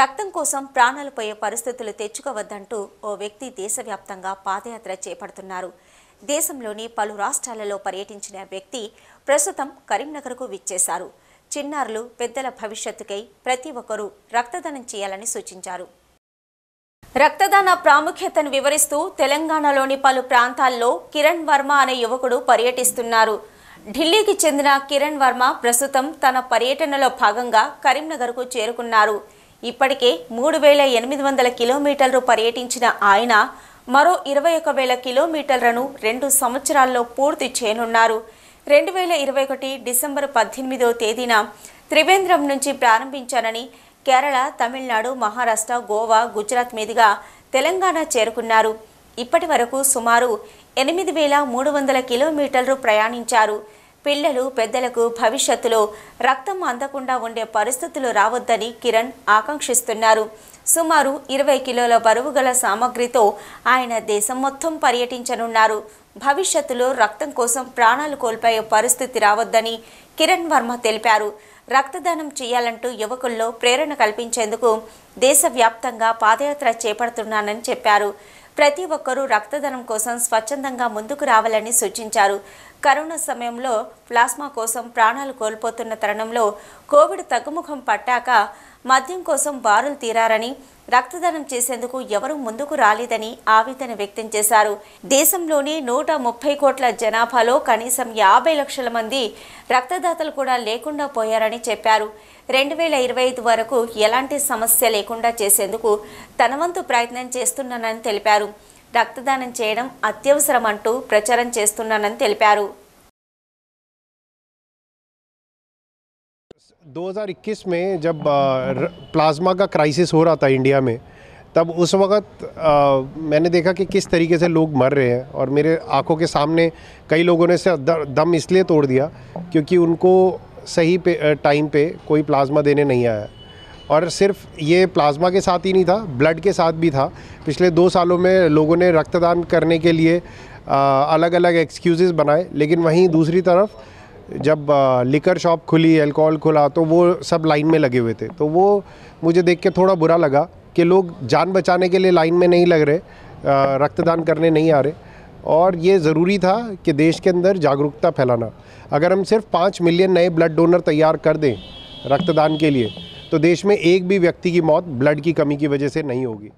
రక్తం కోసం ప్రాణాలు పోయే పరిస్థితులు తెచ్చుకోవద్దంటూ ఓ వ్యక్తి దేశవ్యాప్తంగా పాదయాత్ర చేపడుతున్నారు దేశంలోని పలు రాష్ట్రాలలో పర్యటించిన వ్యక్తి ప్రస్తుతం కరీంనగర్కు విచ్చేశారు చిన్నారులు పెద్దల భవిష్యత్తుకై ప్రతి ఒక్కరూ రక్తదానం చేయాలని సూచించారు రక్తదాన ప్రాముఖ్యతను వివరిస్తూ తెలంగాణలోని పలు ప్రాంతాల్లో కిరణ్ వర్మ అనే యువకుడు పర్యటిస్తున్నారు ఢిల్లీకి చెందిన కిరణ్ వర్మ ప్రస్తుతం తన పర్యటనలో భాగంగా కరీంనగర్కు చేరుకున్నారు ఇప్పటికే మూడు వేల ఎనిమిది వందల కిలోమీటర్లు పర్యటించిన ఆయన మరో ఇరవై ఒక వేల కిలోమీటర్లను రెండు సంవత్సరాల్లో పూర్తి చేయనున్నారు రెండు వేల ఇరవై ఒకటి డిసెంబర్ పద్దెనిమిదో తేదీన త్రివేంద్రం నుంచి ప్రారంభించానని కేరళ తమిళనాడు మహారాష్ట్ర గోవా గుజరాత్ మీదుగా తెలంగాణ చేరుకున్నారు ఇప్పటి వరకు సుమారు ఎనిమిది వేల మూడు వందల కిలోమీటర్లు ప్రయాణించారు పిల్లలు పెద్దలకు భవిష్యత్తులో రక్తం అందకుండా ఉండే పరిస్థితులు రావద్దని కిరణ్ ఆకాంక్షిస్తున్నారు సుమారు ఇరవై కిలోల బరువు గల సామగ్రితో ఆయన దేశం మొత్తం పర్యటించనున్నారు భవిష్యత్తులో రక్తం కోసం ప్రాణాలు కోల్పోయే పరిస్థితి రావద్దని కిరణ్ వర్మ తెలిపారు రక్తదానం చేయాలంటూ యువకుల్లో ప్రేరణ కల్పించేందుకు దేశవ్యాప్తంగా పాదయాత్ర చేపడుతున్నానని చెప్పారు ప్రతి ఒక్కరూ రక్తదానం కోసం స్వచ్ఛందంగా ముందుకు రావాలని సూచించారు కరోనా సమయంలో ప్లాస్మా కోసం ప్రాణాలు కోల్పోతున్న తరుణంలో కోవిడ్ తగ్గుముఖం పట్టాక మద్యం కోసం బారులు తీరారని రక్తదానం చేసేందుకు ఎవరూ ముందుకు రాలేదని ఆవేదన వ్యక్తం చేశారు దేశంలోని నూట ముప్పై కోట్ల జనాభాలో కనీసం యాభై లక్షల మంది రక్తదాతలు కూడా లేకుండా పోయారని చెప్పారు रेल इरव वरकू समस्या लेकिन चेसे तनवंत प्रयत्न चेस्पार रक्तदान अत्यवसरमू प्रचार चेस्पार दो हज़ार इक्कीस में जब प्लाज्मा का क्राइसिस हो रहा था इंडिया में तब उस वक्त मैंने देखा कि किस तरीके से लोग मर रहे हैं और मेरे आंखों के सामने कई लोगों ने से दम इसलिए तोड़ दिया क्योंकि उनको सही पे टाइम पे कोई प्लाज्मा देने नहीं आया और सिर्फ ये प्लाज्मा के साथ ही नहीं था ब्लड के साथ भी था पिछले दो सालों में लोगों ने रक्तदान करने के लिए अलग अलग एक्सक्यूज़ बनाए लेकिन वहीं दूसरी तरफ जब लिकर शॉप खुली अल्कोहल खुला तो वो सब लाइन में लगे हुए थे तो वो मुझे देख के थोड़ा बुरा लगा कि लोग जान बचाने के लिए लाइन में नहीं लग रहे रक्तदान करने नहीं आ रहे और ये ज़रूरी था कि देश के अंदर जागरूकता फैलाना अगर हम सिर्फ पाँच मिलियन नए ब्लड डोनर तैयार कर दें रक्तदान के लिए तो देश में एक भी व्यक्ति की मौत ब्लड की कमी की वजह से नहीं होगी